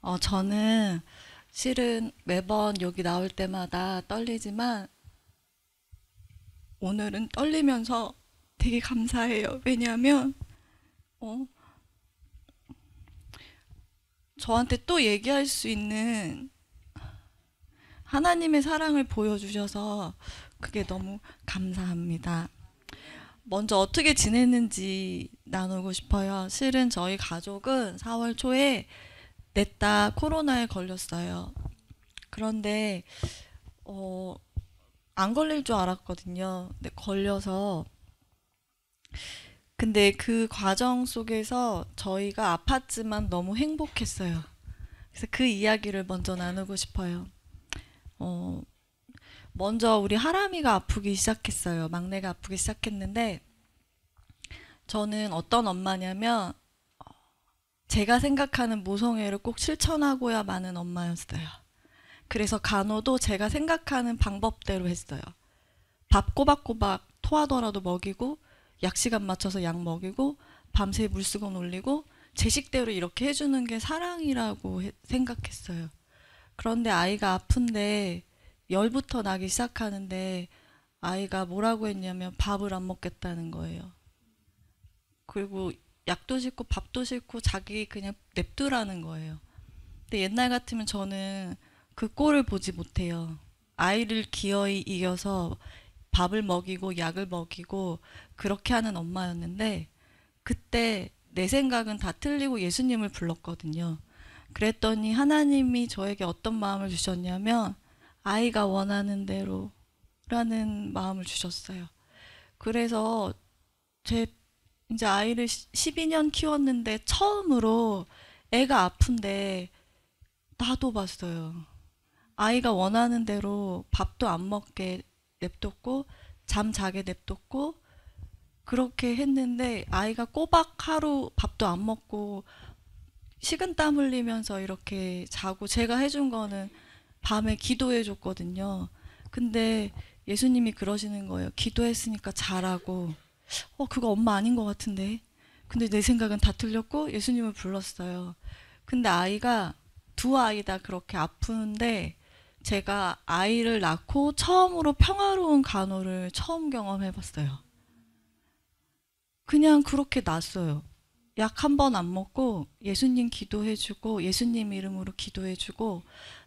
어, 저는 실은 매번 여기 나올 때마다 떨리지만 오늘은 떨리면서 되게 감사해요. 왜냐하면 어, 저한테 또 얘기할 수 있는 하나님의 사랑을 보여주셔서 그게 너무 감사합니다. 먼저 어떻게 지냈는지 나누고 싶어요. 실은 저희 가족은 4월 초에 냈다 코로나에 걸렸어요. 그런데 어, 안 걸릴 줄 알았거든요. 근데 걸려서 근데 그 과정 속에서 저희가 아팠지만 너무 행복했어요. 그래서 그 이야기를 먼저 나누고 싶어요. 어, 먼저 우리 하람이가 아프기 시작했어요. 막내가 아프기 시작했는데 저는 어떤 엄마냐면 제가 생각하는 모성애를 꼭실천하고야많은 엄마였어요. 그래서 간호도 제가 생각하는 방법대로 했어요. 밥 꼬박꼬박 토하더라도 먹이고 약 시간 맞춰서 약 먹이고 밤새 물수건 올리고 제 식대로 이렇게 해주는 게 사랑이라고 해, 생각했어요. 그런데 아이가 아픈데 열부터 나기 시작하는데 아이가 뭐라고 했냐면 밥을 안 먹겠다는 거예요. 그리고 약도 싫고 밥도 싫고 자기 그냥 냅두라는 거예요. 근데 옛날 같으면 저는 그 꼴을 보지 못해요. 아이를 기어이 이겨서 밥을 먹이고 약을 먹이고 그렇게 하는 엄마였는데 그때 내 생각은 다 틀리고 예수님을 불렀거든요. 그랬더니 하나님이 저에게 어떤 마음을 주셨냐면 아이가 원하는 대로라는 마음을 주셨어요. 그래서 제 이제 아이를 12년 키웠는데 처음으로 애가 아픈데 나도 봤어요. 아이가 원하는 대로 밥도 안 먹게 냅뒀고 잠 자게 냅뒀고 그렇게 했는데 아이가 꼬박 하루 밥도 안 먹고 식은 땀 흘리면서 이렇게 자고 제가 해준 거는 밤에 기도해 줬거든요. 근데 예수님이 그러시는 거예요. 기도했으니까 잘하고 어, 그거 엄마 아닌 것 같은데. 근데 내 생각은 다 틀렸고 예수님을 불렀어요. 근데 아이가 두 아이 다 그렇게 아픈데 제가 아이를 낳고 처음으로 평화로운 간호를 처음 경험해 봤어요. 그냥 그렇게 났어요. 약 한 번 안 먹고 예수님 기도해주고 예수님 이름으로 기도해주고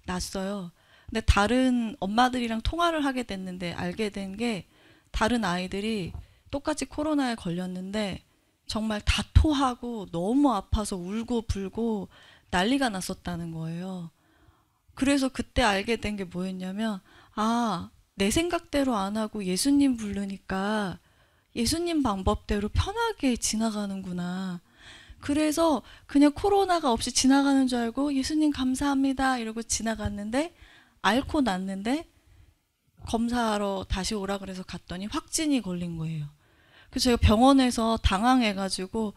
났어요. 근데 다른 엄마들이랑 통화를 하게 됐는데 알게 된 게 다른 아이들이 똑같이 코로나에 걸렸는데 정말 다 토하고 너무 아파서 울고 불고 난리가 났었다는 거예요. 그래서 그때 알게 된 게 뭐였냐면 아, 내 생각대로 안 하고 예수님 부르니까 예수님 방법대로 편하게 지나가는구나. 그래서 그냥 코로나가 없이 지나가는 줄 알고 예수님 감사합니다 이러고 지나갔는데 앓고 났는데 검사하러 다시 오라 그래서 갔더니 확진이 걸린 거예요. 그래서 제가 병원에서 당황해가지고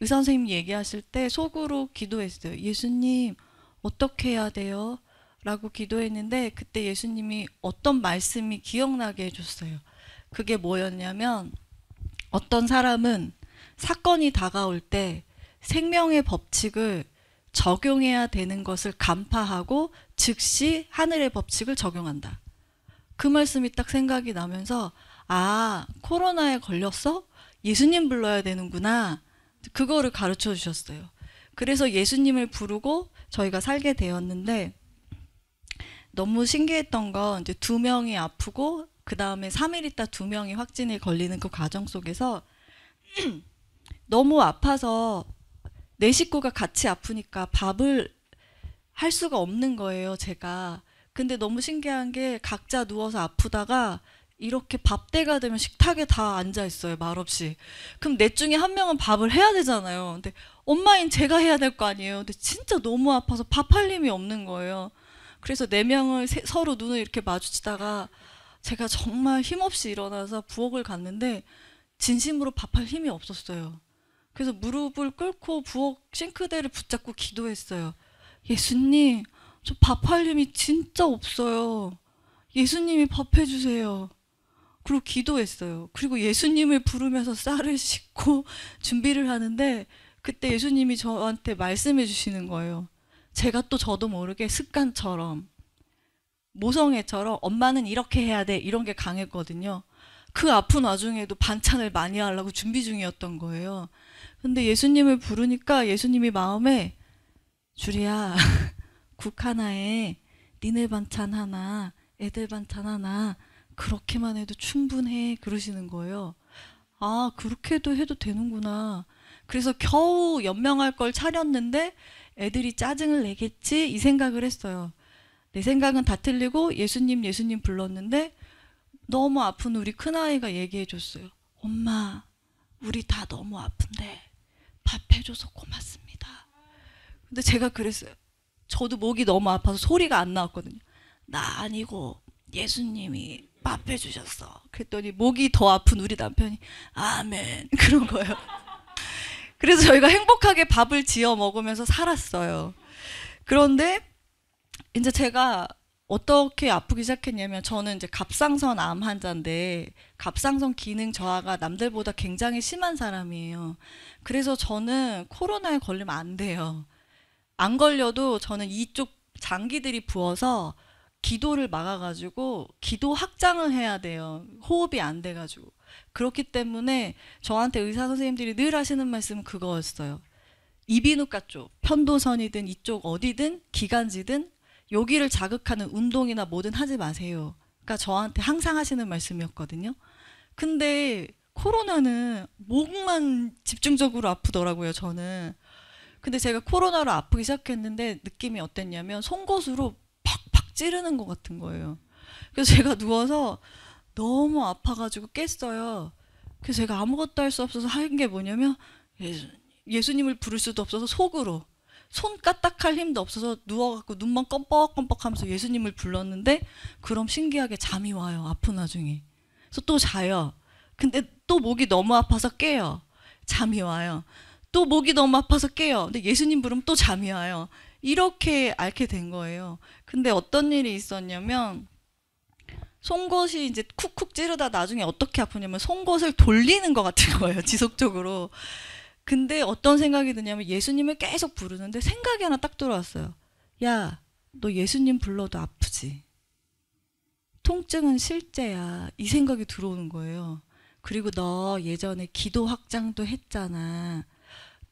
의사 선생님 얘기하실 때 속으로 기도했어요. 예수님 어떻게 해야 돼요? 라고 기도했는데 그때 예수님이 어떤 말씀이 기억나게 해줬어요. 그게 뭐였냐면 어떤 사람은 사건이 다가올 때 생명의 법칙을 적용해야 되는 것을 간파하고 즉시 하늘의 법칙을 적용한다. 그 말씀이 딱 생각이 나면서 아, 코로나에 걸렸어? 예수님 불러야 되는구나. 그거를 가르쳐 주셨어요. 그래서 예수님을 부르고 저희가 살게 되었는데 너무 신기했던 건 이제 두 명이 아프고 그 다음에 3일 있다 두 명이 확진에 걸리는 그 과정 속에서 너무 아파서 내 식구가 같이 아프니까 밥을 할 수가 없는 거예요, 제가. 근데 너무 신기한 게 각자 누워서 아프다가 이렇게 밥때가 되면 식탁에 다 앉아 있어요 말없이 그럼 넷 중에 한 명은 밥을 해야 되잖아요 근데 엄마인 제가 해야 될 거 아니에요 근데 진짜 너무 아파서 밥할 힘이 없는 거예요 그래서 네 명을 세, 서로 눈을 이렇게 마주치다가 제가 정말 힘없이 일어나서 부엌을 갔는데 진심으로 밥할 힘이 없었어요 그래서 무릎을 꿇고 부엌 싱크대를 붙잡고 기도했어요 예수님 저 밥할 힘이 진짜 없어요 예수님이 밥해주세요 그리고 기도했어요. 그리고 예수님을 부르면서 쌀을 씻고 준비를 하는데 그때 예수님이 저한테 말씀해 주시는 거예요. 제가 또 저도 모르게 습관처럼 모성애처럼 엄마는 이렇게 해야 돼 이런 게 강했거든요. 그 아픈 와중에도 반찬을 많이 하려고 준비 중이었던 거예요. 근데 예수님을 부르니까 예수님이 마음에 주리야 국 하나에 니네 반찬 하나 애들 반찬 하나 그렇게만 해도 충분해 그러시는 거예요. 아 그렇게도 해도 되는구나. 그래서 겨우 연명할 걸 차렸는데 애들이 짜증을 내겠지 이 생각을 했어요. 내 생각은 다 틀리고 예수님 예수님 불렀는데 너무 아픈 우리 큰아이가 얘기해 줬어요. 엄마, 우리 다 너무 아픈데 밥 해줘서 고맙습니다. 근데 제가 그랬어요. 저도 목이 너무 아파서 소리가 안 나왔거든요. 나 아니고 예수님이 밥해 주셨어. 그랬더니 목이 더 아픈 우리 남편이 아멘 그런 거예요. 그래서 저희가 행복하게 밥을 지어 먹으면서 살았어요. 그런데 이제 제가 어떻게 아프기 시작했냐면 저는 이제 갑상선 암 환자인데 갑상선 기능 저하가 남들보다 굉장히 심한 사람이에요. 그래서 저는 코로나에 걸리면 안 돼요. 안 걸려도 저는 이쪽 장기들이 부어서 기도를 막아가지고 기도 확장을 해야 돼요. 호흡이 안 돼가지고. 그렇기 때문에 저한테 의사 선생님들이 늘 하시는 말씀은 그거였어요. 이비인후과 쪽, 편도선이든 이쪽 어디든 기관지든 여기를 자극하는 운동이나 뭐든 하지 마세요. 그러니까 저한테 항상 하시는 말씀이었거든요. 근데 코로나는 목만 집중적으로 아프더라고요, 저는. 근데 제가 코로나로 아프기 시작했는데 느낌이 어땠냐면 송곳으로 찌르는 것 같은 거예요. 그래서 제가 누워서 너무 아파가지고 깼어요. 그래서 제가 아무것도 할 수 없어서 한 게 뭐냐면 예수, 님을 부를 수도 없어서 속으로 손 까딱할 힘도 없어서 누워갖고 눈만 껌뻑껌뻑하면서 예수님을 불렀는데 그럼 신기하게 잠이 와요 아픈 와중에 그래서 또 자요 근데 또 목이 너무 아파서 깨요 잠이 와요 또 목이 너무 아파서 깨요 근데 예수님 부르면 또 잠이 와요 이렇게 알게 된 거예요. 근데 어떤 일이 있었냐면 송곳이 이제 쿡쿡 찌르다 나중에 어떻게 아프냐면 송곳을 돌리는 것 같은 거예요. 지속적으로. 근데 어떤 생각이 드냐면 예수님을 계속 부르는데 생각이 하나 딱 들어왔어요. 야, 너 예수님 불러도 아프지. 통증은 실제야. 이 생각이 들어오는 거예요. 그리고 너 예전에 기도 확장도 했잖아.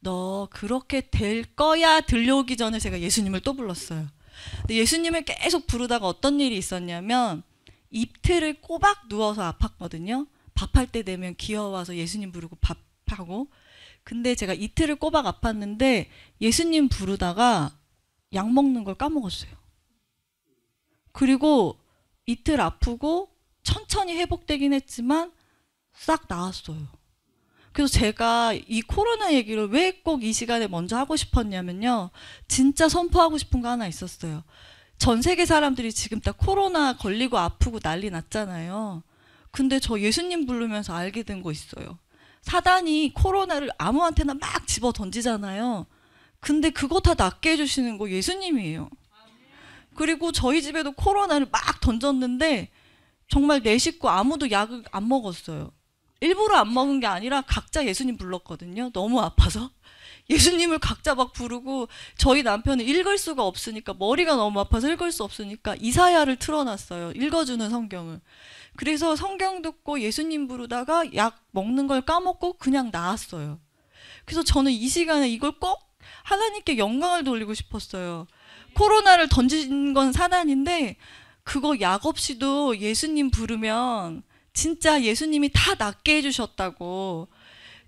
너 그렇게 될 거야 들려오기 전에 제가 예수님을 또 불렀어요. 근데 예수님을 계속 부르다가 어떤 일이 있었냐면 이틀을 꼬박 누워서 아팠거든요. 밥할 때 되면 기어와서 예수님 부르고 밥하고 근데 제가 이틀을 꼬박 아팠는데 예수님 부르다가 약 먹는 걸 까먹었어요. 그리고 이틀 아프고 천천히 회복되긴 했지만 싹 나았어요. 그래서 제가 이 코로나 얘기를 왜 꼭 이 시간에 먼저 하고 싶었냐면요. 진짜 선포하고 싶은 거 하나 있었어요. 전 세계 사람들이 지금 다 코로나 걸리고 아프고 난리 났잖아요. 근데 저 예수님 부르면서 알게 된 거 있어요. 사단이 코로나를 아무한테나 막 집어 던지잖아요. 근데 그거 다 낫게 해주시는 거 예수님이에요. 그리고 저희 집에도 코로나를 막 던졌는데 정말 내 식구 아무도 약을 안 먹었어요. 일부러 안 먹은 게 아니라 각자 예수님 불렀거든요. 너무 아파서. 예수님을 각자 막 부르고 저희 남편은 읽을 수가 없으니까 머리가 너무 아파서 읽을 수 없으니까 이사야를 틀어놨어요. 읽어주는 성경을. 그래서 성경 듣고 예수님 부르다가 약 먹는 걸 까먹고 그냥 나왔어요 그래서 저는 이 시간에 이걸 꼭 하나님께 영광을 돌리고 싶었어요. 코로나를 던진 건 사단인데 그거 약 없이도 예수님 부르면 진짜 예수님이 다 낫게 해주셨다고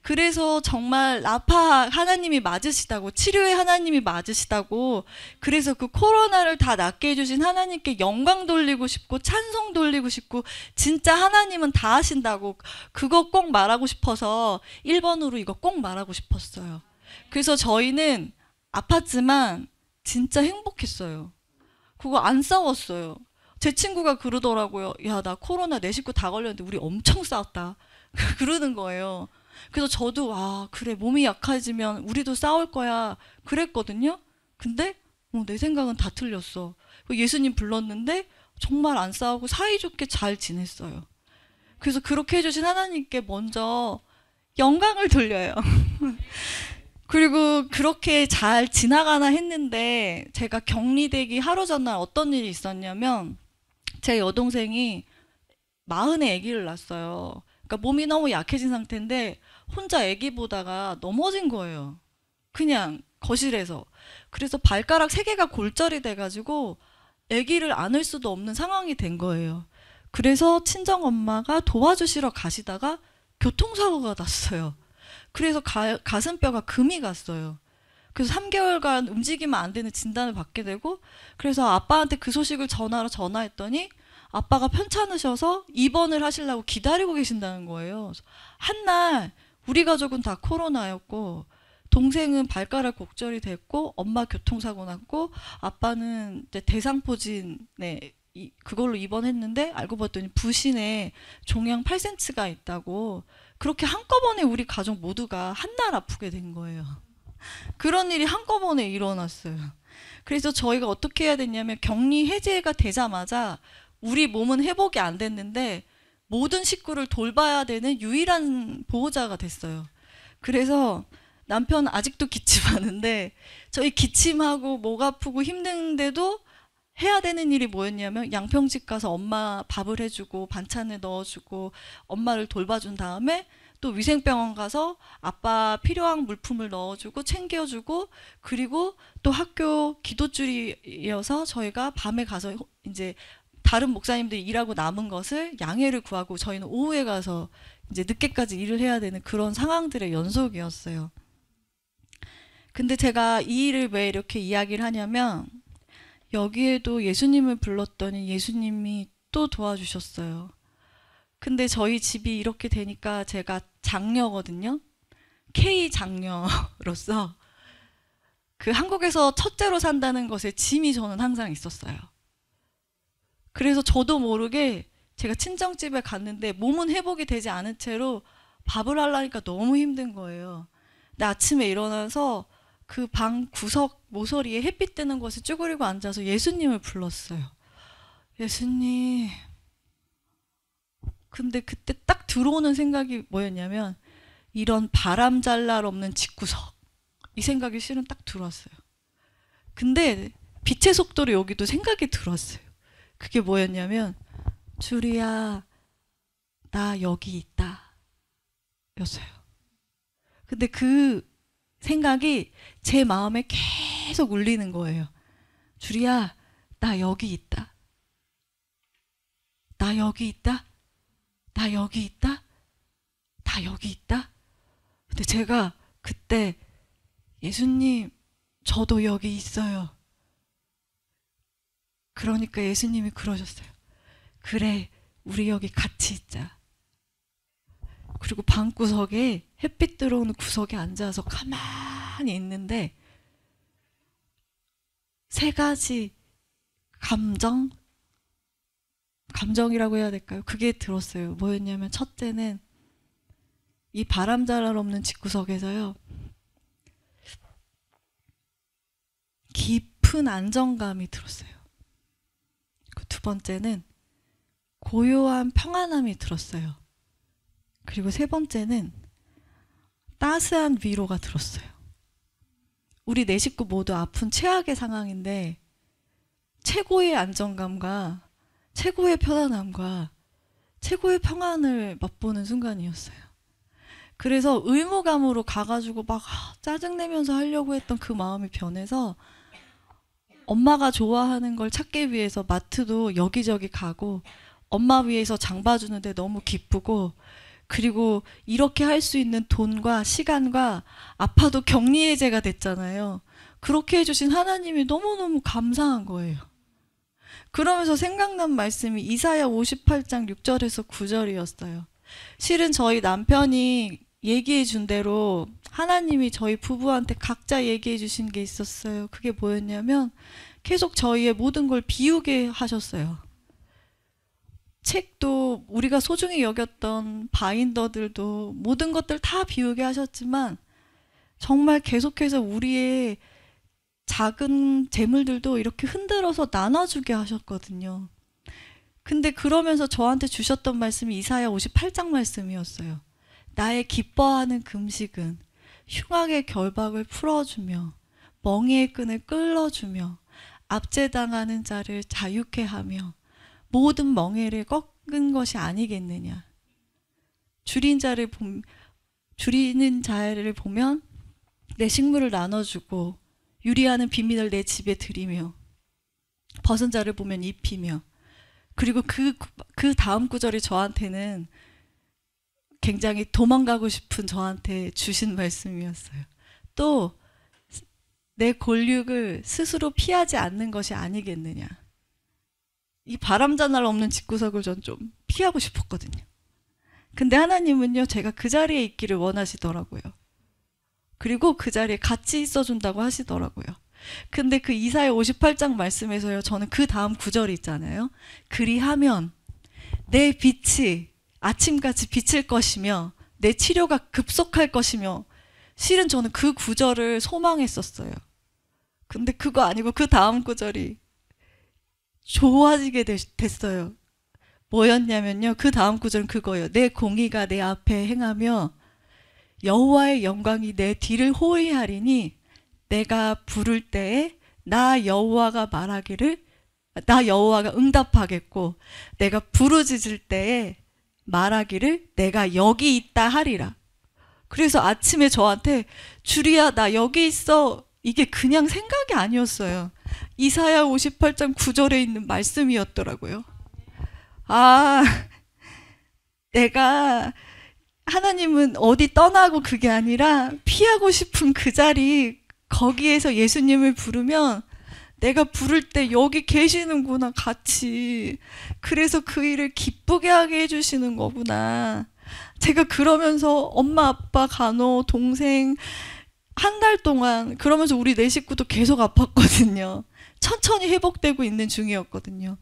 그래서 정말 나파 하나님이 맞으시다고 치료의 하나님이 맞으시다고 그래서 그 코로나를 다 낫게 해주신 하나님께 영광 돌리고 싶고 찬송 돌리고 싶고 진짜 하나님은 다 하신다고 그거 꼭 말하고 싶어서 1번으로 이거 꼭 말하고 싶었어요. 그래서 저희는 아팠지만 진짜 행복했어요. 그거 안 싸웠어요. 제 친구가 그러더라고요. 야, 나 코로나 내 식구 다 걸렸는데 우리 엄청 싸웠다. 그러는 거예요. 그래서 저도 아, 그래. 몸이 약해지면 우리도 싸울 거야. 그랬거든요. 근데 어, 내 생각은 다 틀렸어. 그 예수님 불렀는데 정말 안 싸우고 사이좋게 잘 지냈어요. 그래서 그렇게 해주신 하나님께 먼저 영광을 돌려요. 그리고 그렇게 잘 지나가나 했는데 제가 격리되기 하루 전날 어떤 일이 있었냐면 제 여동생이 마흔에 아기를 낳았어요. 그러니까 몸이 너무 약해진 상태인데 혼자 아기 보다가 넘어진 거예요. 그냥 거실에서. 그래서 발가락 세 개가 골절이 돼가지고 아기를 안을 수도 없는 상황이 된 거예요. 그래서 친정 엄마가 도와주시러 가시다가 교통사고가 났어요. 그래서 가, 가슴뼈가 금이 갔어요. 그래서 3개월간 움직이면 안 되는 진단을 받게 되고 그래서 아빠한테 그 소식을 전화로 전화했더니 아빠가 편찮으셔서 입원을 하시려고 기다리고 계신다는 거예요. 한날 우리 가족은 다 코로나였고 동생은 발가락 곡절이 됐고 엄마 교통사고 났고 아빠는 대상포진에 그걸로 입원했는데 알고 봤더니 부신에 종양 8cm가 있다고 그렇게 한꺼번에 우리 가족 모두가 한날 아프게 된 거예요. 그런 일이 한꺼번에 일어났어요. 그래서 저희가 어떻게 해야 됐냐면 격리 해제가 되자마자 우리 몸은 회복이 안 됐는데 모든 식구를 돌봐야 되는 유일한 보호자가 됐어요. 그래서 남편 아직도 기침하는데 저희 기침하고 목 아프고 힘든데도 해야 되는 일이 뭐였냐면 양평집 가서 엄마 밥을 해주고 반찬을 넣어주고 엄마를 돌봐준 다음에 또 위생병원 가서 아빠 필요한 물품을 넣어주고 챙겨주고 그리고 또 학교 기도줄이어서 저희가 밤에 가서 이제 다른 목사님들이 일하고 남은 것을 양해를 구하고 저희는 오후에 가서 이제 늦게까지 일을 해야 되는 그런 상황들의 연속이었어요. 근데 제가 이 일을 왜 이렇게 이야기를 하냐면 여기에도 예수님을 불렀더니 예수님이 또 도와주셨어요. 근데 저희 집이 이렇게 되니까 제가 장녀거든요. K 장녀로서 그 한국에서 첫째로 산다는 것에 짐이 저는 항상 있었어요. 그래서 저도 모르게 제가 친정집에 갔는데 몸은 회복이 되지 않은 채로 밥을 하려니까 너무 힘든 거예요. 근데 아침에 일어나서 그 방 구석 모서리에 햇빛 뜨는 곳에 쭈그리고 앉아서 예수님을 불렀어요. 예수님, 근데 그때 딱 들어오는 생각이 뭐였냐면 이런 바람 잘날 없는 직구석이 생각이 실은 딱 들어왔어요. 근데 빛의 속도로 여기도 생각이 들어왔어요. 그게 뭐였냐면 주리야 나 여기 있다 였어요. 근데 그 생각이 제 마음에 계속 울리는 거예요. 주리야 나 여기 있다. 나 여기 있다. 나 여기 있다? 나 여기 있다? 근데 제가 그때 예수님, 저도 여기 있어요. 그러니까 예수님이 그러셨어요. 그래, 우리 여기 같이 있자. 그리고 방구석에 햇빛 들어오는 구석에 앉아서 가만히 있는데 세 가지 감정, 감정이라고 해야 될까요? 그게 들었어요. 뭐였냐면 첫째는 이 바람자랄 없는 집구석에서요. 깊은 안정감이 들었어요. 그 두 번째는 고요한 평안함이 들었어요. 그리고 세 번째는 따스한 위로가 들었어요. 우리 내 네 식구 모두 아픈 최악의 상황인데 최고의 안정감과 최고의 편안함과 최고의 평안을 맛보는 순간이었어요. 그래서 의무감으로 가가지고 막 아, 짜증내면서 하려고 했던 그 마음이 변해서 엄마가 좋아하는 걸 찾기 위해서 마트도 여기저기 가고 엄마 위해서 장 봐주는데 너무 기쁘고 그리고 이렇게 할 수 있는 돈과 시간과 아파도 격리해제가 됐잖아요. 그렇게 해주신 하나님이 너무너무 감사한 거예요. 그러면서 생각난 말씀이 이사야 58장 6절에서 9절이었어요. 실은 저희 남편이 얘기해 준 대로 하나님이 저희 부부한테 각자 얘기해 주신 게 있었어요. 그게 뭐였냐면 계속 저희의 모든 걸 비우게 하셨어요. 책도 우리가 소중히 여겼던 바인더들도 모든 것들 다 비우게 하셨지만 정말 계속해서 우리의 작은 재물들도 이렇게 흔들어서 나눠주게 하셨거든요. 근데 그러면서 저한테 주셨던 말씀이 이사야 58장 말씀이었어요. 나의 기뻐하는 금식은 흉악의 결박을 풀어주며 멍에의 끈을 끌어주며 압제당하는 자를 자유케 하며 모든 멍에를 꺾은 것이 아니겠느냐. 줄인 자를 봄, 줄이는 자를 보면 내 식물을 나눠주고 유리하는 비밀을 내 집에 들이며 벗은 자를 보면 입히며 그리고 그, 그 다음 구절이 저한테는 굉장히 도망가고 싶은 저한테 주신 말씀이었어요. 또, 내권력을 스스로 피하지 않는 것이 아니겠느냐. 이 바람자날 없는 집구석을 전 좀 피하고 싶었거든요. 근데 하나님은요, 제가 그 자리에 있기를 원하시더라고요. 그리고 그 자리에 같이 있어준다고 하시더라고요. 근데 그 이사의 58장 말씀에서요, 저는 그 다음 구절이 있잖아요. 그리하면 내 빛이 아침같이 비칠 것이며 내 치료가 급속할 것이며 실은 저는 그 구절을 소망했었어요. 근데 그거 아니고 그 다음 구절이 좋아지게 됐어요. 뭐였냐면요. 그 다음 구절은 그거예요. 내 공의가 내 앞에 행하며 여호와의 영광이 내 뒤를 호위하리니 내가 부를 때에 나 여호와가 말하기를 나 여호와가 응답하겠고 내가 부르짖을 때에 말하기를 내가 여기 있다 하리라. 그래서 아침에 저한테 주리야 나 여기 있어 이게 그냥 생각이 아니었어요. 이사야 58장 9절에 있는 말씀이었더라고요. 아 내가 하나님은 어디 떠나고 그게 아니라 피하고 싶은 그 자리 거기에서 예수님을 부르면 내가 부를 때 여기 계시는구나 같이 그래서 그 일을 기쁘게 하게 해주시는 거구나 제가 그러면서 엄마 아빠 간호 동생 한 달 동안 그러면서 우리 네 식구도 계속 아팠거든요 천천히 회복되고 있는 중이었거든요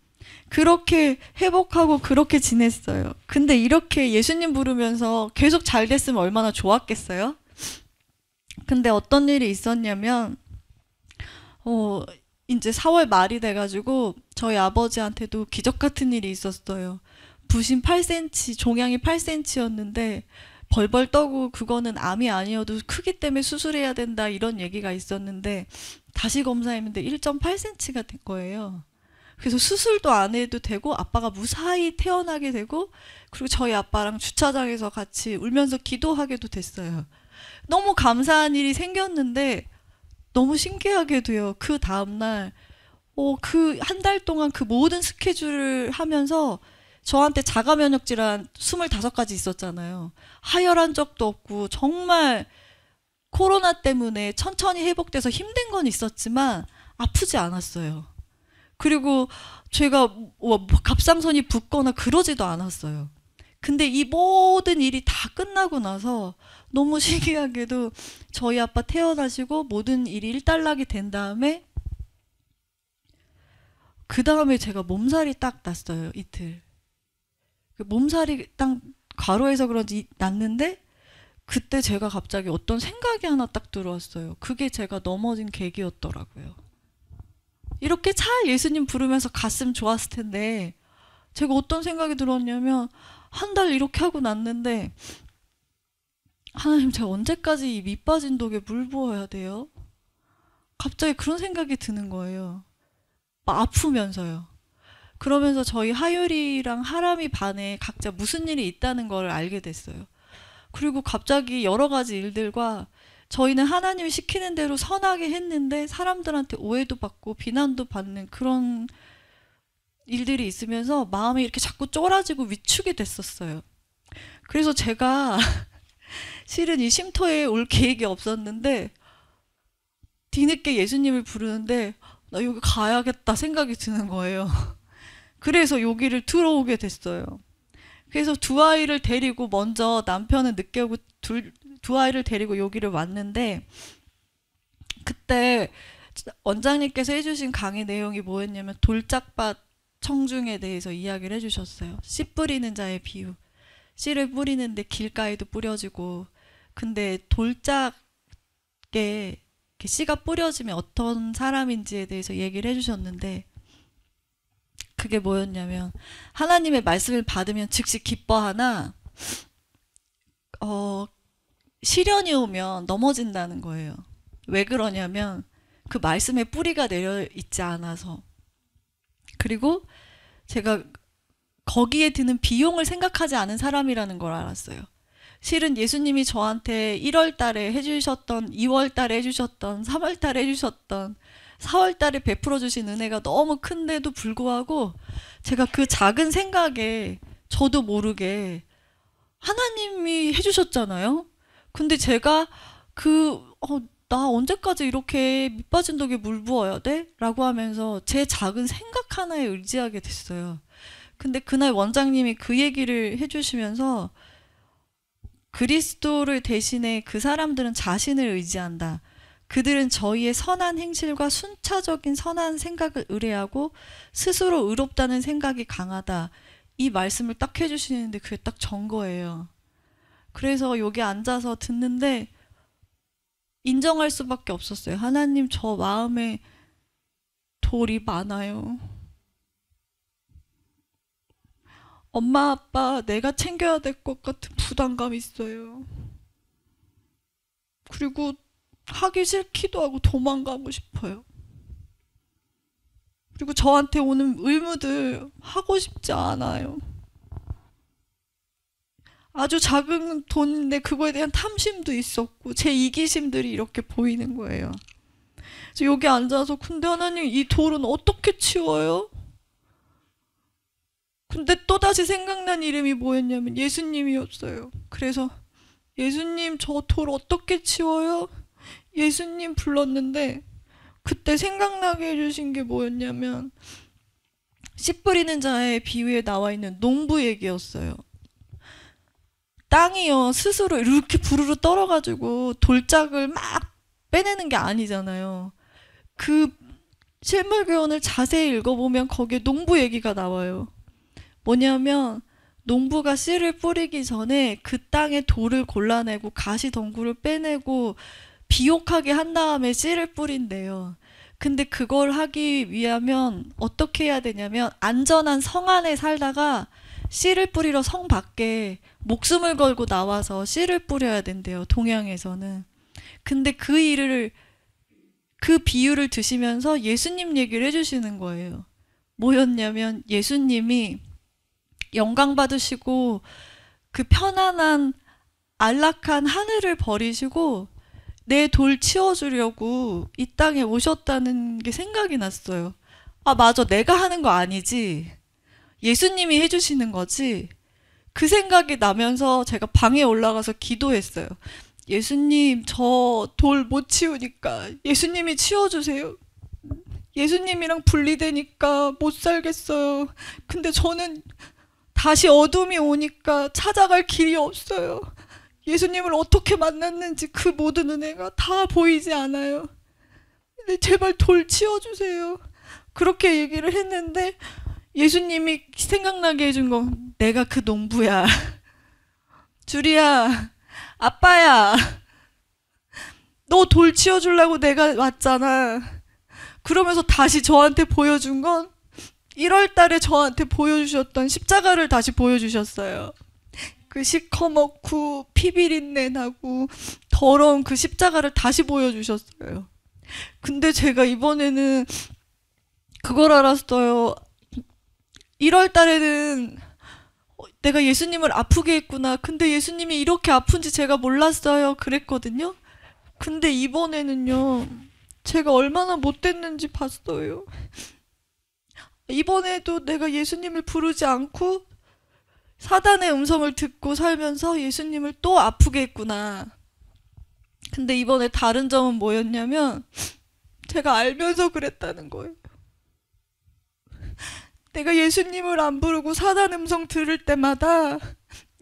그렇게 회복하고 그렇게 지냈어요. 근데 이렇게 예수님 부르면서 계속 잘 됐으면 얼마나 좋았겠어요? 근데 어떤 일이 있었냐면, 어, 이제 4월 말이 돼가지고 저희 아버지한테도 기적 같은 일이 있었어요. 부신 8cm, 종양이 8cm였는데 벌벌 떠고 그거는 암이 아니어도 크기 때문에 수술해야 된다 이런 얘기가 있었는데 다시 검사했는데 1.8cm가 된 거예요. 그래서 수술도 안 해도 되고 아빠가 무사히 태어나게 되고 그리고 저희 아빠랑 주차장에서 같이 울면서 기도하게도 됐어요. 너무 감사한 일이 생겼는데 너무 신기하게도요. 그 다음 날 어, 그 한 달 동안 그 모든 스케줄을 하면서 저한테 자가 면역 질환 25가지 있었잖아요. 하혈한 적도 없고 정말 코로나 때문에 천천히 회복돼서 힘든 건 있었지만 아프지 않았어요. 그리고 제가 뭐 갑상선이 붓거나 그러지도 않았어요. 근데 이 모든 일이 다 끝나고 나서 너무 신기하게도 저희 아빠 태어나시고 모든 일이 일단락이 된 다음에 그 다음에 제가 몸살이 딱 났어요 이틀 그 몸살이 딱 과로해서 그런지 났는데 그때 제가 갑자기 어떤 생각이 하나 딱 들어왔어요 그게 제가 넘어진 계기였더라고요 이렇게 잘 예수님 부르면서 갔으면 좋았을 텐데 제가 어떤 생각이 들었냐면 한 달 이렇게 하고 났는데 하나님 제가 언제까지 이 밑빠진 독에 물 부어야 돼요? 갑자기 그런 생각이 드는 거예요. 막 아프면서요. 그러면서 저희 하율이랑 하람이 반에 각자 무슨 일이 있다는 걸 알게 됐어요. 그리고 갑자기 여러 가지 일들과 저희는 하나님이 시키는 대로 선하게 했는데 사람들한테 오해도 받고 비난도 받는 그런 일들이 있으면서 마음이 이렇게 자꾸 쫄아지고 위축이 됐었어요. 그래서 제가 실은 이 쉼터에 올 계획이 없었는데 뒤늦게 예수님을 부르는데 나 여기 가야겠다 생각이 드는 거예요. 그래서 여기를 들어오게 됐어요. 그래서 두 아이를 데리고 먼저 남편은 늦게 오고 둘두 아이를 데리고 여기를 왔는데 그때 원장님께서 해주신 강의 내용이 뭐였냐면 돌짝밭 청중에 대해서 이야기를 해주셨어요. 씨 뿌리는 자의 비유. 씨를 뿌리는데 길가에도 뿌려지고 근데 돌짝에 씨가 뿌려지면 어떤 사람인지에 대해서 얘기를 해주셨는데 그게 뭐였냐면 하나님의 말씀을 받으면 즉시 기뻐하나 어 시련이 오면 넘어진다는 거예요. 왜 그러냐면 그 말씀에 뿌리가 내려 있지 않아서. 그리고 제가 거기에 드는 비용을 생각하지 않은 사람이라는 걸 알았어요. 실은 예수님이 저한테 1월 달에 해주셨던, 2월 달에 해주셨던, 3월 달에 해주셨던, 4월 달에 베풀어 주신 은혜가 너무 큰데도 불구하고 제가 그 작은 생각에 저도 모르게 하나님이 해주셨잖아요. 근데 제가 그, 어, 나 언제까지 이렇게 밑빠진 독에 물 부어야 돼? 라고 하면서 제 작은 생각 하나에 의지하게 됐어요. 근데 그날 원장님이 그 얘기를 해주시면서 그리스도를 대신해 그 사람들은 자신을 의지한다. 그들은 저희의 선한 행실과 순차적인 선한 생각을 의뢰하고 스스로 의롭다는 생각이 강하다. 이 말씀을 딱 해주시는데 그게 딱정 거예요. 그래서 여기 앉아서 듣는데 인정할 수밖에 없었어요. 하나님 저 마음에 돌이 많아요. 엄마 아빠 내가 챙겨야 될 것 같은 부담감 있어요. 그리고 하기 싫기도 하고 도망가고 싶어요. 그리고 저한테 오는 의무들 하고 싶지 않아요. 아주 작은 돈인데 그거에 대한 탐심도 있었고 제 이기심들이 이렇게 보이는 거예요. 그래서 여기 앉아서 근데 하나님 이 돌은 어떻게 치워요? 근데 또다시 생각난 이름이 뭐였냐면 예수님이었어요. 그래서 예수님 저 돌 어떻게 치워요? 예수님 불렀는데 그때 생각나게 해주신 게 뭐였냐면 씨 뿌리는 자의 비유에 나와 있는 농부 얘기였어요. 땅이요 스스로 이렇게 부르르 떨어가지고 돌짝을 막 빼내는 게 아니잖아요. 그 실물 교훈을 자세히 읽어보면 거기에 농부 얘기가 나와요. 뭐냐면 농부가 씨를 뿌리기 전에 그 땅에 돌을 골라내고 가시 덩굴을 빼내고 비옥하게 한 다음에 씨를 뿌린대요. 근데 그걸 하기 위하면 어떻게 해야 되냐면 안전한 성 안에 살다가 씨를 뿌리러 성 밖에 목숨을 걸고 나와서 씨를 뿌려야 된대요. 동양에서는. 근데 그 일을 그 비유를 드시면서 예수님 얘기를 해주시는 거예요. 뭐였냐면 예수님이 영광 받으시고 그 편안한 안락한 하늘을 버리시고 내 돌 치워주려고 이 땅에 오셨다는 게 생각이 났어요. 아, 맞아. 내가 하는 거 아니지. 예수님이 해주시는 거지. 그 생각이 나면서 제가 방에 올라가서 기도했어요. 예수님, 저 돌 못 치우니까 예수님이 치워주세요. 예수님이랑 분리되니까 못 살겠어요. 근데 저는 다시 어둠이 오니까 찾아갈 길이 없어요. 예수님을 어떻게 만났는지 그 모든 은혜가 다 보이지 않아요. 근데 제발 돌 치워주세요. 그렇게 얘기를 했는데 예수님이 생각나게 해준 건 내가 그 농부야. 주리야, 아빠야. 너 돌 치워주려고 내가 왔잖아. 그러면서 다시 저한테 보여준 건 1월 달에 저한테 보여주셨던 십자가를 다시 보여주셨어요. 그 시커멓고 피비린내 나고 더러운 그 십자가를 다시 보여주셨어요. 근데 제가 이번에는 그걸 알았어요. 1월 달에는 어, 내가 예수님을 아프게 했구나. 근데 예수님이 이렇게 아픈지 제가 몰랐어요. 그랬거든요. 근데 이번에는요. 제가 얼마나 못됐는지 봤어요. 이번에도 내가 예수님을 부르지 않고 사단의 음성을 듣고 살면서 예수님을 또 아프게 했구나. 근데 이번에 다른 점은 뭐였냐면 제가 알면서 그랬다는 거예요. 내가 예수님을 안 부르고 사단 음성 들을 때마다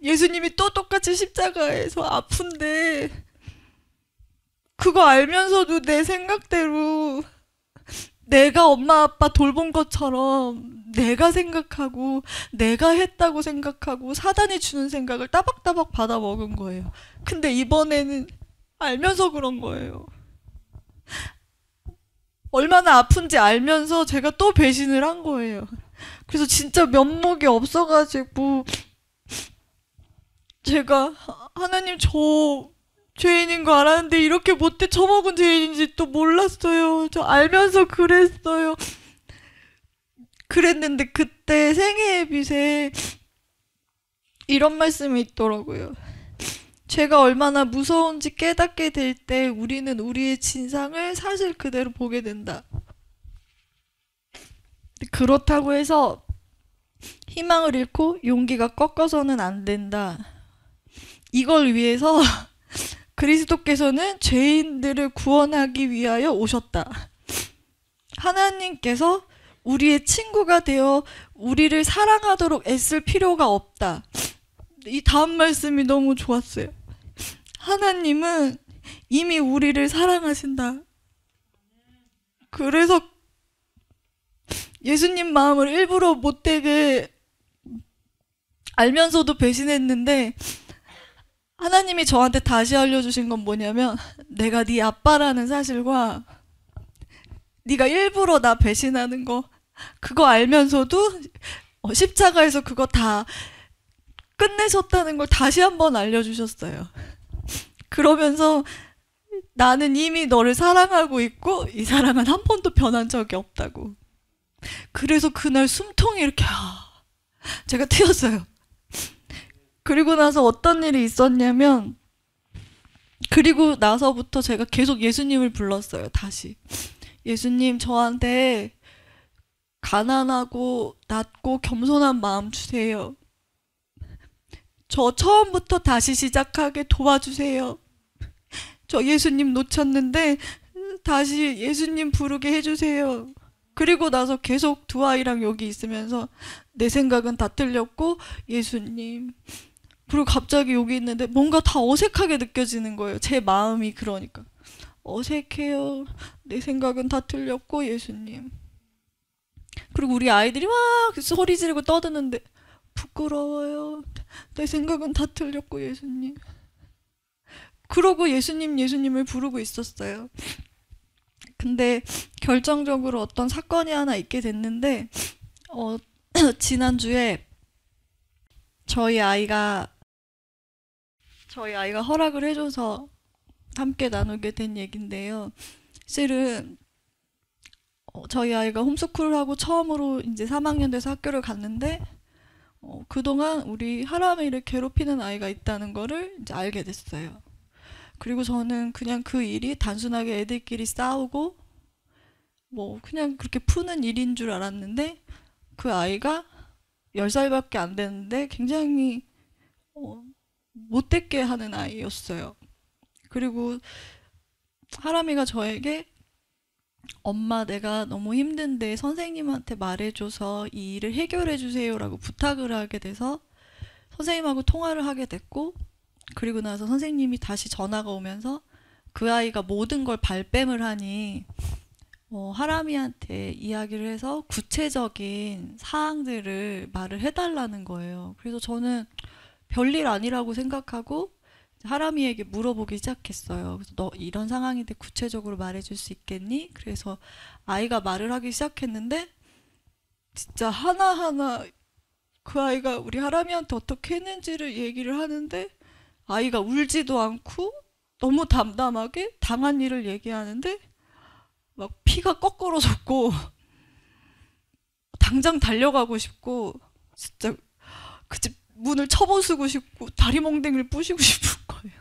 예수님이 또 똑같이 십자가에서 아픈데 그거 알면서도 내 생각대로 내가 엄마 아빠 돌본 것처럼 내가 생각하고 내가 했다고 생각하고 사단이 주는 생각을 따박따박 받아 먹은 거예요. 근데 이번에는 알면서 그런 거예요. 얼마나 아픈지 알면서 제가 또 배신을 한 거예요. 그래서 진짜 면목이 없어가지고 제가 하나님 저 죄인인 거 알았는데 이렇게 못해 처먹은 죄인인지 또 몰랐어요. 저 알면서 그랬어요. 그랬는데 그때 생애의 빛에 이런 말씀이 있더라고요. 죄가 얼마나 무서운지 깨닫게 될 때 우리는 우리의 진상을 사실 그대로 보게 된다. 그렇다고 해서 희망을 잃고 용기가 꺾어서는 안 된다. 이걸 위해서 그리스도께서는 죄인들을 구원하기 위하여 오셨다. 하나님께서 우리의 친구가 되어 우리를 사랑하도록 애쓸 필요가 없다. 이 다음 말씀이 너무 좋았어요. 하나님은 이미 우리를 사랑하신다. 그래서 예수님 마음을 일부러 못되게 알면서도 배신했는데 하나님이 저한테 다시 알려주신 건 뭐냐면 내가 네 아빠라는 사실과 네가 일부러 나 배신하는 거 그거 알면서도 어, 십자가에서 그거 다 끝내셨다는 걸 다시 한번 알려주셨어요. 그러면서 나는 이미 너를 사랑하고 있고 이 사랑은 한 번도 변한 적이 없다고. 그래서 그날 숨통이 이렇게 아, 제가 트였어요 그리고 나서 어떤 일이 있었냐면 그리고 나서부터 제가 계속 예수님을 불렀어요. 다시 예수님 저한테 가난하고 낮고 겸손한 마음 주세요. 저 처음부터 다시 시작하게 도와주세요. 저 예수님 놓쳤는데 다시 예수님 부르게 해주세요. 그리고 나서 계속 두 아이랑 여기 있으면서 내 생각은 다 틀렸고 예수님 그리고 갑자기 여기 있는데 뭔가 다 어색하게 느껴지는 거예요. 제 마음이 그러니까 어색해요. 내 생각은 다 틀렸고 예수님. 그리고 우리 아이들이 막 소리 지르고 떠드는데 부끄러워요. 내 생각은 다 틀렸고 예수님. 그러고 예수님 예수님을 부르고 있었어요. 근데 결정적으로 어떤 사건이 하나 있게 됐는데 어, 지난주에 저희 아이가 저희 아이가 허락을 해줘서 함께 나누게 된 얘긴데요. 실은 어, 저희 아이가 홈스쿨을 하고 처음으로 이제 3학년 돼서 학교를 갔는데 어, 그동안 우리 하람이를 괴롭히는 아이가 있다는 거를 이제 알게 됐어요. 그리고 저는 그냥 그 일이 단순하게 애들끼리 싸우고 뭐 그냥 그렇게 푸는 일인 줄 알았는데 그 아이가 1 0살밖에안됐는데 굉장히 어, 못됐게 하는 아이였어요. 그리고 하람이가 저에게 엄마 내가 너무 힘든데 선생님한테 말해줘서 이 일을 해결해 주세요라고 부탁을 하게 돼서 선생님하고 통화를 하게 됐고 그리고 나서 선생님이 다시 전화가 오면서 그 아이가 모든 걸 발뺌을 하니 어, 하람이한테 이야기를 해서 구체적인 사항들을 말을 해달라는 거예요. 그래서 저는 별일 아니라고 생각하고 하람이에게 물어보기 시작했어요. 그래서 너 이런 상황인데 구체적으로 말해줄 수 있겠니? 그래서 아이가 말을 하기 시작했는데 진짜 하나하나 그 아이가 우리 하람이한테 어떻게 했는지를 얘기를 하는데 아이가 울지도 않고 너무 담담하게 당한 일을 얘기하는데 막 피가 거꾸로 솟고 당장 달려가고 싶고 진짜 그 집 문을 쳐부수고 싶고 다리 몽댕이를 부시고 싶은 거예요.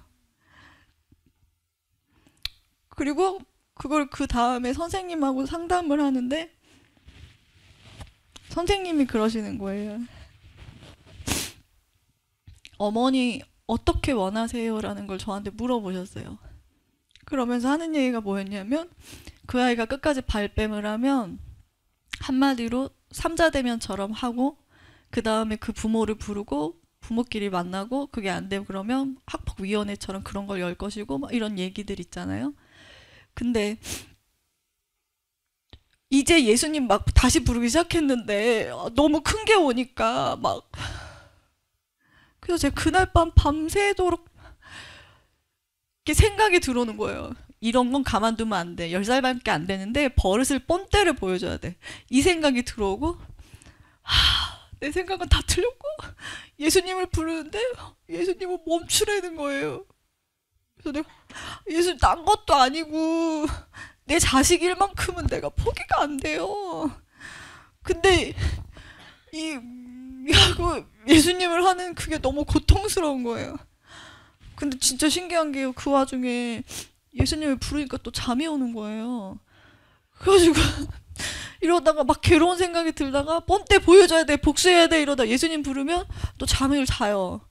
그리고 그걸 그 다음에 선생님하고 상담을 하는데 선생님이 그러시는 거예요. 어머니 어떻게 원하세요라는 걸 저한테 물어보셨어요. 그러면서 하는 얘기가 뭐였냐면 그 아이가 끝까지 발뺌을 하면 한마디로 삼자대면처럼 하고 그 다음에 그 부모를 부르고 부모끼리 만나고 그게 안 되고 그러면 학폭위원회처럼 그런 걸 열 것이고 막 이런 얘기들 있잖아요. 근데 이제 예수님 막 다시 부르기 시작했는데 너무 큰 게 오니까 막 그래서 제가 그날 밤 밤새도록 이렇게 생각이 들어오는 거예요. 이런 건 가만두면 안 돼. 1살밖에안 되는데 버릇을 뻔때를 보여줘야 돼. 이 생각이 들어오고 하, 내 생각은 다 틀렸고 예수님을 부르는데 예수님은 멈추라는 거예요. 그래서 내가 예수 난 것도 아니고 내 자식일 만큼은 내가 포기가 안 돼요. 근데 이 음, 하고 예수님을 하는 그게 너무 고통스러운 거예요. 근데 진짜 신기한 게 그 와중에 예수님을 부르니까 또 잠이 오는 거예요. 그래가지고 이러다가 막 괴로운 생각이 들다가 뻔때 보여줘야 돼 복수해야 돼 이러다 예수님 부르면 또 잠을 자요.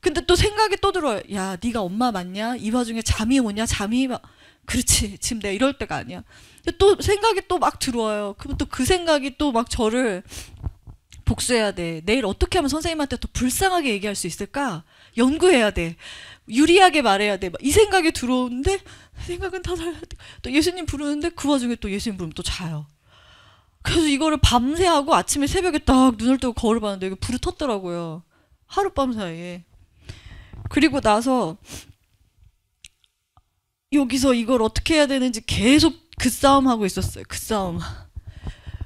근데 또 생각이 또 들어요. 야 네가 엄마 맞냐? 이 와중에 잠이 오냐? 잠이 막 그렇지 지금 내가 이럴 때가 아니야. 또 생각이 또 막 들어와요. 그럼 또그 생각이 또 막 저를 복수해야 돼. 내일 어떻게 하면 선생님한테 더 불쌍하게 얘기할 수 있을까? 연구해야 돼. 유리하게 말해야 돼. 막이 생각이 들어오는데 생각은 다 달라. 또 예수님 부르는데 그 와중에 또 예수님 부르면 또 자요. 그래서 이거를 밤새 하고 아침에 새벽에 딱 눈을 뜨고 거울 을 봤는데 이게 불이 텄더라고요. 하룻밤 사이에. 그리고 나서 여기서 이걸 어떻게 해야 되는지 계속 그 싸움 하고 있었어요. 그 싸움.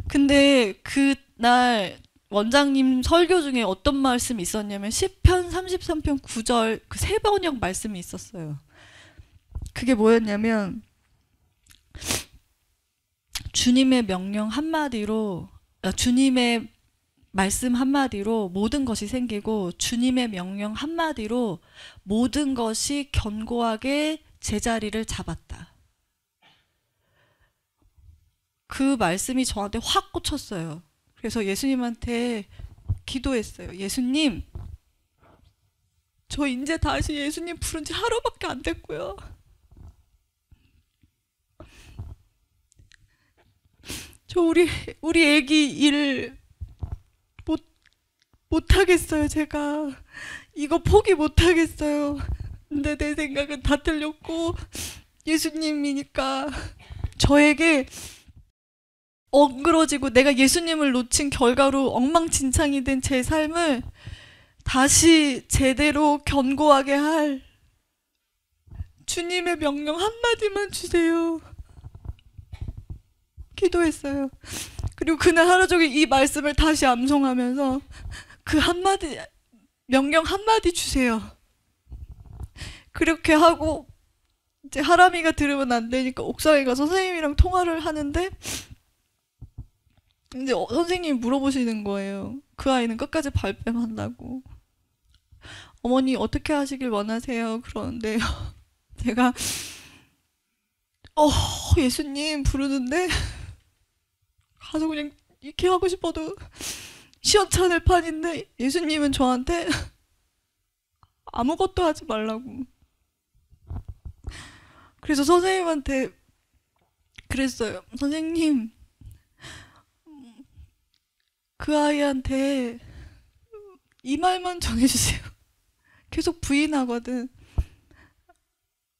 근데 그날 원장님 설교 중에 어떤 말씀이 있었냐면 시편 33편 9절 그 세 번역 말씀이 있었어요. 그게 뭐였냐면 주님의 명령 한마디로 아, 주님의 말씀 한마디로 모든 것이 생기고 주님의 명령 한마디로 모든 것이 견고하게 제자리를 잡았다. 그 말씀이 저한테 확 꽂혔어요. 그래서 예수님한테 기도했어요. 예수님, 저 이제 다시 예수님 부른 지 하루밖에 안 됐고요. 저 우리 우리 애기 일못 못하겠어요 제가 이거 포기 못하겠어요 근데 내 생각은 다 틀렸고 예수님이니까 저에게 엉그러지고 내가 예수님을 놓친 결과로 엉망진창이 된 제 삶을 다시 제대로 견고하게 할 주님의 명령 한마디만 주세요. 기도했어요. 그리고 그날 하루 종일 이 말씀을 다시 암송하면서 그 한마디, 명령 한마디 주세요. 그렇게 하고 이제 하람이가 들으면 안 되니까 옥상에 가서 선생님이랑 통화를 하는데 근데 어, 선생님이 물어보시는 거예요. 그 아이는 끝까지 발뺌한다고. 어머니 어떻게 하시길 원하세요? 그러는데요. 제가 어 예수님 부르는데 가서 그냥 이렇게 하고 싶어도 시원찮을 판인데 예수님은 저한테 아무것도 하지 말라고. 그래서 선생님한테 그랬어요. 선생님, 그 아이한테 이 말만 정해주세요. 계속 부인하거든.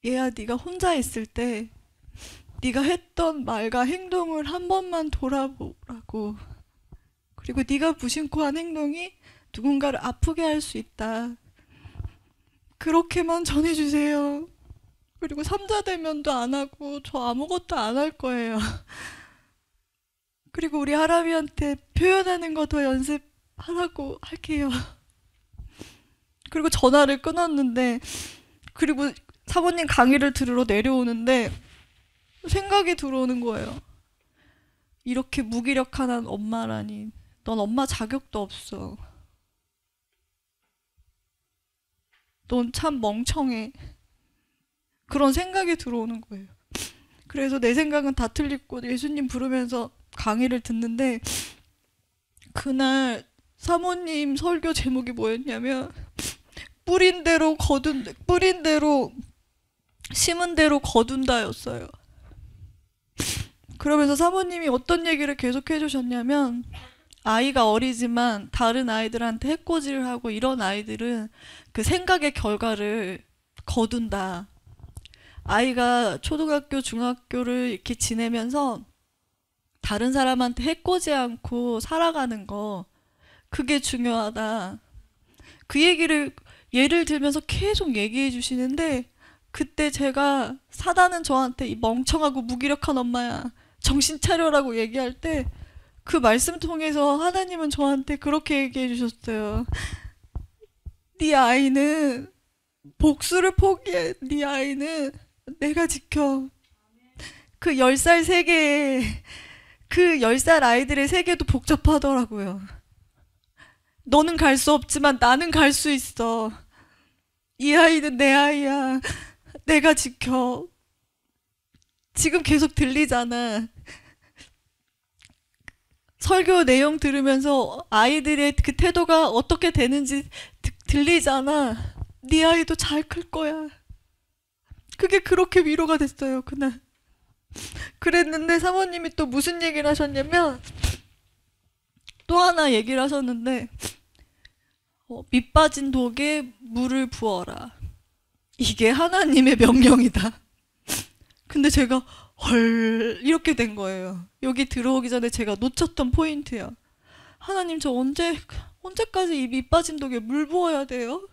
얘야 네가 혼자 있을 때 네가 했던 말과 행동을 한 번만 돌아보라고. 그리고 네가 무심코 한 행동이 누군가를 아프게 할 수 있다. 그렇게만 전해주세요. 그리고 삼자 대면도 안 하고 저 아무것도 안 할 거예요. 그리고 우리 하람이한테 표현하는 거 더 연습하라고 할게요. 그리고 전화를 끊었는데 그리고 사모님 강의를 들으러 내려오는데 생각이 들어오는 거예요. 이렇게 무기력한 엄마라니. 넌 엄마 자격도 없어. 넌 참 멍청해. 그런 생각이 들어오는 거예요. 그래서 내 생각은 다 틀리고 예수님 부르면서 강의를 듣는데 그날 사모님 설교 제목이 뭐였냐면 뿌린 대로 거둔 뿌린 대로 심은 대로 거둔다였어요. 그러면서 사모님이 어떤 얘기를 계속 해주셨냐면 아이가 어리지만 다른 아이들한테 해코지를 하고 이런 아이들은 그 생각의 결과를 거둔다. 아이가 초등학교, 중학교를 이렇게 지내면서 다른 사람한테 해코지 않고 살아가는 거 그게 중요하다. 그 얘기를 예를 들면서 계속 얘기해 주시는데 그때 제가 사단은 저한테 이 멍청하고 무기력한 엄마야 정신 차려라고 얘기할 때 그 말씀 통해서 하나님은 저한테 그렇게 얘기해 주셨어요. 네 아이는 복수를 포기해. 네 아이는 내가 지켜. 그 10살 세계에 그 10살 아이들의 세계도 복잡하더라고요. 너는 갈 수 없지만 나는 갈 수 있어. 이 아이는 내 아이야. 내가 지켜. 지금 계속 들리잖아. 설교 내용 들으면서 아이들의 그 태도가 어떻게 되는지 들리잖아. 네 아이도 잘 클 거야. 그게 그렇게 위로가 됐어요, 그날. 그랬는데 사모님이 또 무슨 얘기를 하셨냐면 또 하나 얘기를 하셨는데 어, 밑 빠진 독에 물을 부어라. 이게 하나님의 명령이다. 근데 제가 헐 이렇게 된 거예요. 여기 들어오기 전에 제가 놓쳤던 포인트야. 하나님 저 언제 언제까지 이밑 빠진 독에 물 부어야 돼요?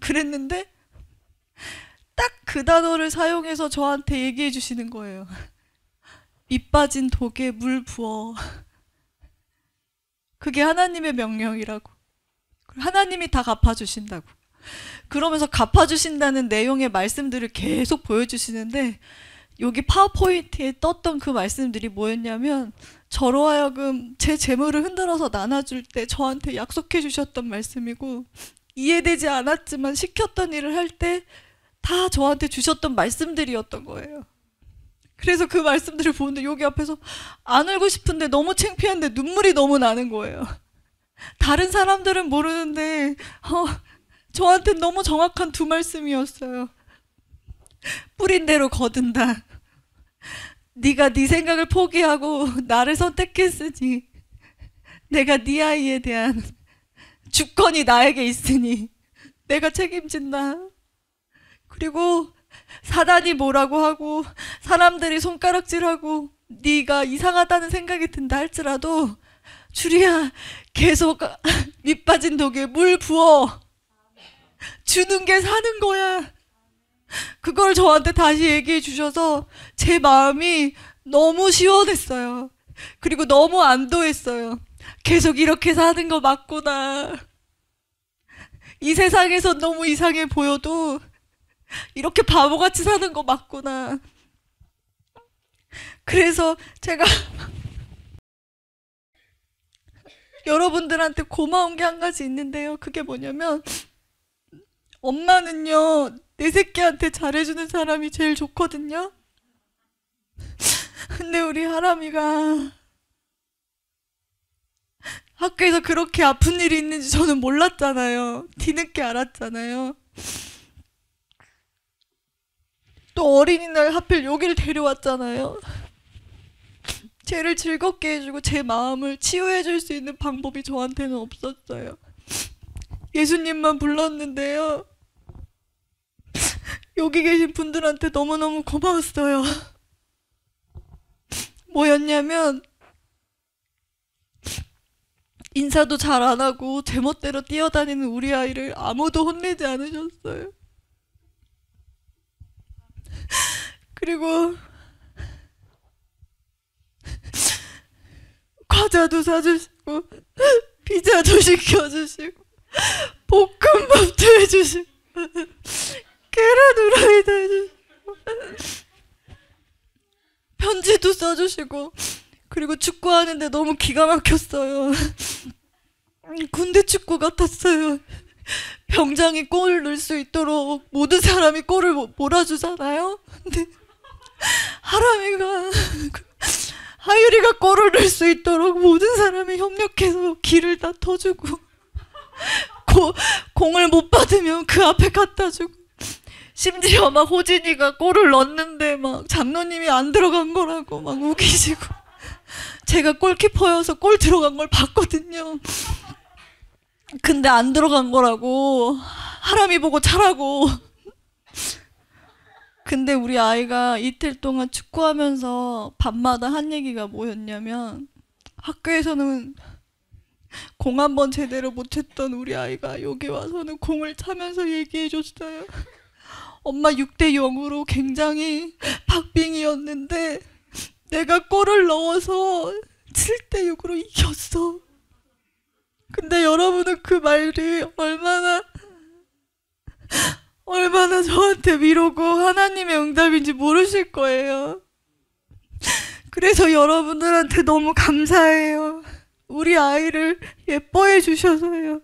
그랬는데 딱 그 단어를 사용해서 저한테 얘기해 주시는 거예요. 밑 빠진 독에 물 부어. 그게 하나님의 명령이라고. 하나님이 다 갚아주신다고. 그러면서 갚아주신다는 내용의 말씀들을 계속 보여주시는데 여기 파워포인트에 떴던 그 말씀들이 뭐였냐면 저로 하여금 제 재물을 흔들어서 나눠줄 때 저한테 약속해 주셨던 말씀이고 이해되지 않았지만 시켰던 일을 할 때 다 저한테 주셨던 말씀들이었던 거예요. 그래서 그 말씀들을 보는데 여기 앞에서 안 울고 싶은데 너무 창피한데 눈물이 너무 나는 거예요. 다른 사람들은 모르는데 어, 저한테 너무 정확한 두 말씀이었어요. 뿌린 대로 거둔다. 네가 네 생각을 포기하고 나를 선택했으니 내가 네 아이에 대한 주권이 나에게 있으니 내가 책임진다. 그리고 사단이 뭐라고 하고 사람들이 손가락질하고 네가 이상하다는 생각이 든다 할지라도 주리야 계속 밑 빠진 독에 물 부어 주는 게 사는 거야 그걸 저한테 다시 얘기해 주셔서 제 마음이 너무 시원했어요 그리고 너무 안도했어요 계속 이렇게 사는 거 맞구나 이 세상에서 너무 이상해 보여도 이렇게 바보같이 사는 거 맞구나. 그래서 제가 여러분들한테 고마운 게 한 가지 있는데요. 그게 뭐냐면 엄마는요. 내 새끼한테 잘해주는 사람이 제일 좋거든요. 근데 우리 하람이가 학교에서 그렇게 아픈 일이 있는지 저는 몰랐잖아요. 뒤늦게 알았잖아요. 또 어린이날 하필 여기를 데려왔잖아요. 쟤를 즐겁게 해주고 제 마음을 치유해 줄수 있는 방법이 저한테는 없었어요. 예수님만 불렀는데요. 여기 계신 분들한테 너무너무 고마웠어요. 뭐였냐면 인사도 잘 안 하고 제멋대로 뛰어다니는 우리 아이를 아무도 혼내지 않으셨어요. 그리고 과자도 사주시고 피자도 시켜주시고 볶음밥도 해주시고 계란 후라이도 해주시고 편지도 써주시고 그리고 축구하는데 너무 기가 막혔어요 군대 축구 같았어요 병장이 골을 넣을 수 있도록 모든 사람이 골을 몰아주잖아요. 근데 하람이가 그 하율이가 골을 넣을 수 있도록 모든 사람이 협력해서 길을 다 터주고 고, 공을 못 받으면 그 앞에 갖다 주고 심지어 막 호진이가 골을 넣는데막 장로님이 안 들어간 거라고 막 우기시고 제가 골키퍼여서 골 들어간 걸 봤거든요. 근데 안 들어간 거라고. 하람이 보고 자라고. 근데 우리 아이가 이틀 동안 축구하면서 밤마다 한 얘기가 뭐였냐면 학교에서는 공 한번 제대로 못 쳤던 우리 아이가 여기 와서는 공을 차면서 얘기해 줬어요. 엄마 6대 0으로 굉장히 박빙이었는데 내가 골을 넣어서 7대 6으로 이겼어. 근데 여러분은 그 말이 얼마나 얼마나 저한테 위로고 하나님의 응답인지 모르실 거예요. 그래서 여러분들한테 너무 감사해요. 우리 아이를 예뻐해 주셔서요.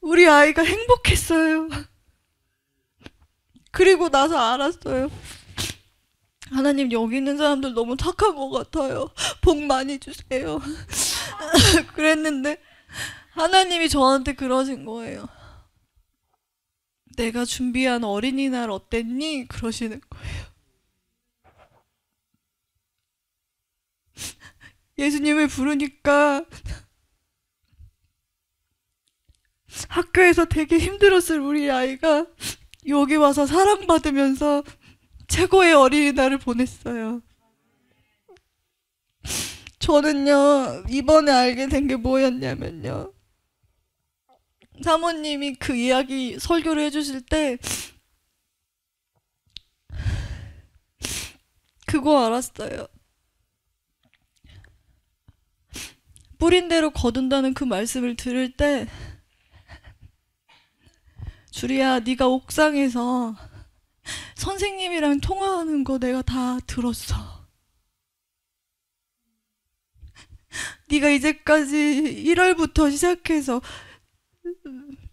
우리 아이가 행복했어요. 그리고 나서 알았어요. 하나님 여기 있는 사람들 너무 착한 것 같아요. 복 많이 주세요. 그랬는데 하나님이 저한테 그러신 거예요. 내가 준비한 어린이날 어땠니? 그러시는 거예요. 예수님을 부르니까 학교에서 되게 힘들었을 우리 아이가 여기 와서 사랑받으면서 최고의 어린이날을 보냈어요. 저는요, 이번에 알게 된 게 뭐였냐면요. 사모님이 그 이야기 설교를 해주실 때 그거 알았어요. 뿌린 대로 거둔다는 그 말씀을 들을 때 주리야 네가 옥상에서 선생님이랑 통화하는 거 내가 다 들었어. 네가 이제까지 1월부터 시작해서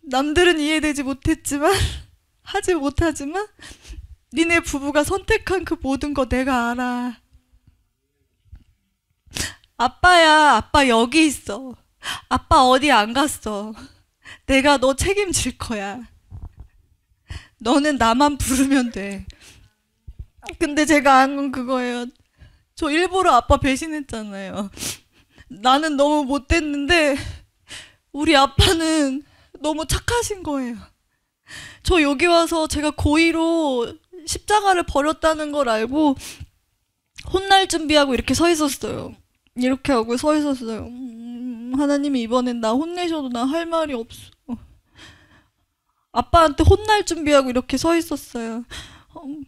남들은 이해되지 못했지만 하지 못하지만 니네 부부가 선택한 그 모든 거 내가 알아. 아빠야, 아빠 여기 있어. 아빠 어디 안 갔어. 내가 너 책임질 거야. 너는 나만 부르면 돼. 근데 제가 안건 그거예요. 저 일부러 아빠 배신했잖아요. 나는 너무 못됐는데 우리 아빠는 너무 착하신 거예요. 저 여기 와서 제가 고의로 십자가를 버렸다는 걸 알고 혼날 준비하고 이렇게 서 있었어요. 이렇게 하고 서 있었어요. 음, 음 하나님이 이번엔 나 혼내셔도 나 할 말이 없어. 아빠한테 혼날 준비하고 이렇게 서 있었어요. 음,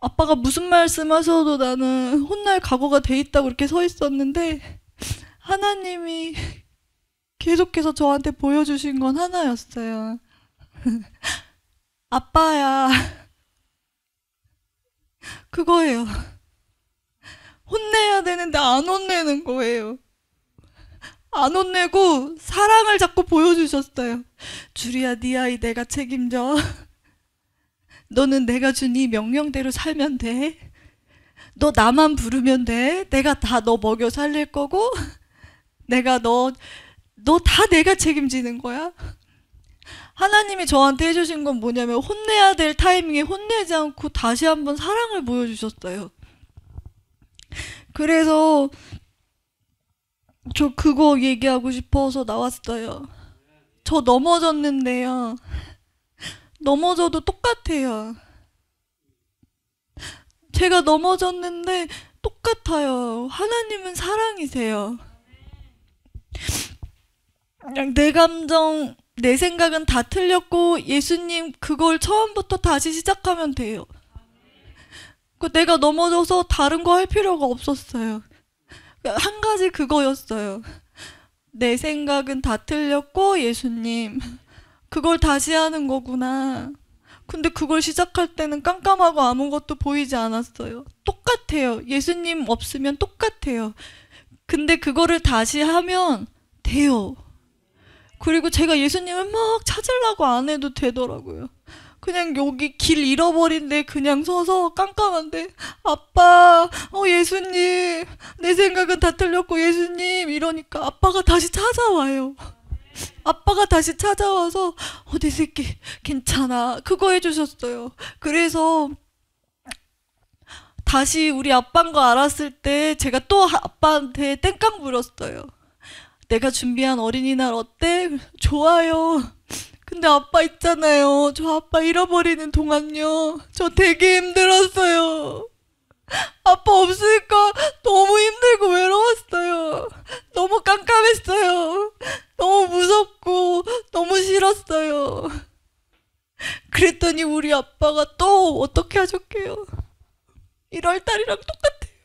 아빠가 무슨 말씀 하셔도 나는 혼날 각오가 돼 있다고 이렇게 서 있었는데 하나님이 계속해서 저한테 보여주신 건 하나였어요. 아빠야. 그거예요. 혼내야 되는데 안 혼내는 거예요. 안 혼내고 사랑을 자꾸 보여주셨어요. 주리야, 네 아이 내가 책임져. 너는 내가 준 이 명령대로 살면 돼. 너 나만 부르면 돼. 내가 다 너 먹여 살릴 거고. 내가 너, 너 다 내가 책임지는 거야? 하나님이 저한테 해주신 건 뭐냐면 혼내야 될 타이밍에 혼내지 않고 다시 한번 사랑을 보여주셨어요. 그래서 저 그거 얘기하고 싶어서 나왔어요. 저 넘어졌는데요. 넘어져도 똑같아요. 제가 넘어졌는데 똑같아요. 하나님은 사랑이세요. 그냥 내 감정, 내 생각은 다 틀렸고 예수님 그걸 처음부터 다시 시작하면 돼요. 그 내가 넘어져서 다른 거 할 필요가 없었어요. 한 가지 그거였어요. 내 생각은 다 틀렸고 예수님 그걸 다시 하는 거구나. 근데 그걸 시작할 때는 깜깜하고 아무것도 보이지 않았어요. 똑같아요. 예수님 없으면 똑같아요. 근데 그거를 다시 하면 돼요. 그리고 제가 예수님을 막 찾으려고 안 해도 되더라고요. 그냥 여기 길 잃어버린데 그냥 서서 깜깜한데 아빠 어 예수님 내 생각은 다 틀렸고 예수님 이러니까 아빠가 다시 찾아와요. 아빠가 다시 찾아와서 어내 새끼 괜찮아 그거 해주셨어요. 그래서 다시 우리 아빠인 거 알았을 때 제가 또 아빠한테 땡깡 물었어요. 내가 준비한 어린이날 어때? 좋아요. 근데 아빠 있잖아요. 저 아빠 잃어버리는 동안요. 저 되게 힘들었어요. 아빠 없으니까 너무 힘들고 외로웠어요. 너무 깜깜했어요. 너무 무섭고 너무 싫었어요. 그랬더니 우리 아빠가 또 어떻게 하셨게요? 1월 달이랑 똑같아요.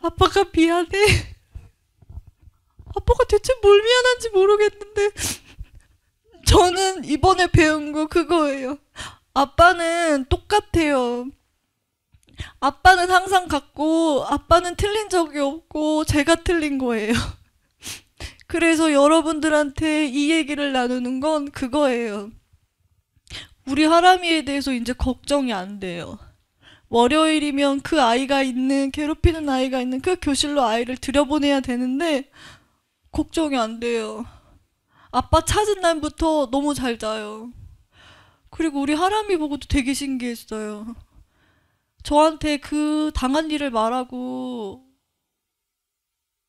아빠가 미안해. 아빠가 대체 뭘 미안한지 모르겠는데 저는 이번에 배운 거 그거예요. 아빠는 똑같아요. 아빠는 항상 같고 아빠는 틀린 적이 없고 제가 틀린 거예요. 그래서 여러분들한테 이 얘기를 나누는 건 그거예요. 우리 하람이에 대해서 이제 걱정이 안 돼요. 월요일이면 그 아이가 있는 괴롭히는 아이가 있는 그 교실로 아이를 들여보내야 되는데 걱정이 안 돼요. 아빠 찾은 날부터 너무 잘 자요. 그리고 우리 하람이 보고도 되게 신기했어요. 저한테 그 당한 일을 말하고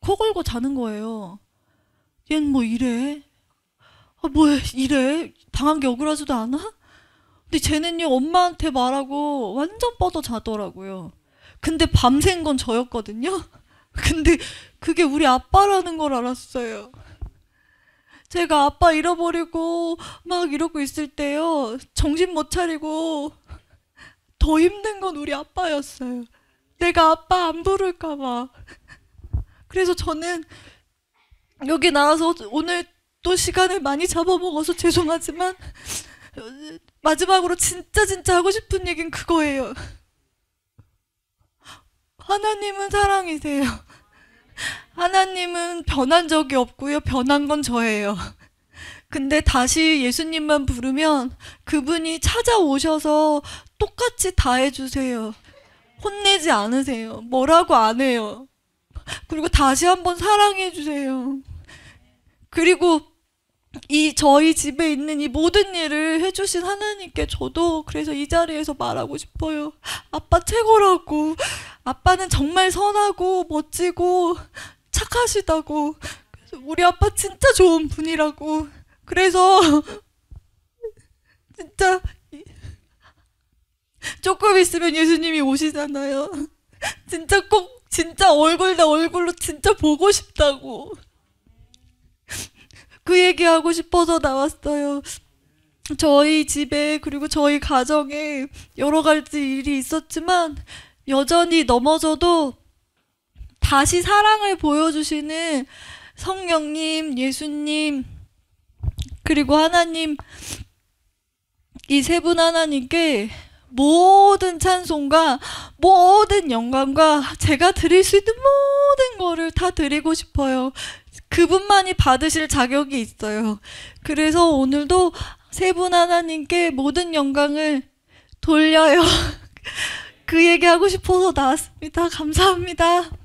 코 걸고 자는 거예요. 얘는 뭐 이래? 아, 뭐야 이래? 당한 게 억울하지도 않아? 근데 쟤는요 엄마한테 말하고 완전 뻗어 자더라고요. 근데 밤샌 건 저였거든요. 근데 그게 우리 아빠라는 걸 알았어요. 제가 아빠 잃어버리고 막 이러고 있을 때요. 정신 못 차리고 더 힘든 건 우리 아빠였어요. 내가 아빠 안 부를까봐. 그래서 저는 여기 나와서 오늘 또 시간을 많이 잡아먹어서 죄송하지만 마지막으로 진짜 진짜 하고 싶은 얘기는 그거예요. 하나님은 사랑이세요. 하나님은 변한 적이 없고요. 변한 건 저예요. 근데 다시 예수님만 부르면 그분이 찾아오셔서 똑같이 다 해주세요. 혼내지 않으세요. 뭐라고 안 해요. 그리고 다시 한번 사랑해주세요. 그리고 이 저희 집에 있는 이 모든 일을 해주신 하나님께 저도 그래서 이 자리에서 말하고 싶어요. 아빠 최고라고. 아빠는 정말 선하고 멋지고 착하시다고. 우리 아빠 진짜 좋은 분이라고. 그래서 진짜 조금 있으면 예수님이 오시잖아요. 진짜 꼭 진짜 얼굴 대 얼굴로 진짜 보고 싶다고. 그 얘기하고 싶어서 나왔어요. 저희 집에 그리고 저희 가정에 여러 가지 일이 있었지만 여전히 넘어져도 다시 사랑을 보여주시는 성령님, 예수님, 그리고 하나님, 이 세 분 하나님께 모든 찬송과 모든 영광과 제가 드릴 수 있는 모든 거를 다 드리고 싶어요. 그분만이 받으실 자격이 있어요. 그래서 오늘도 세 분 하나님께 모든 영광을 돌려요. 그 얘기 하고 싶어서 나왔습니다. 감사합니다.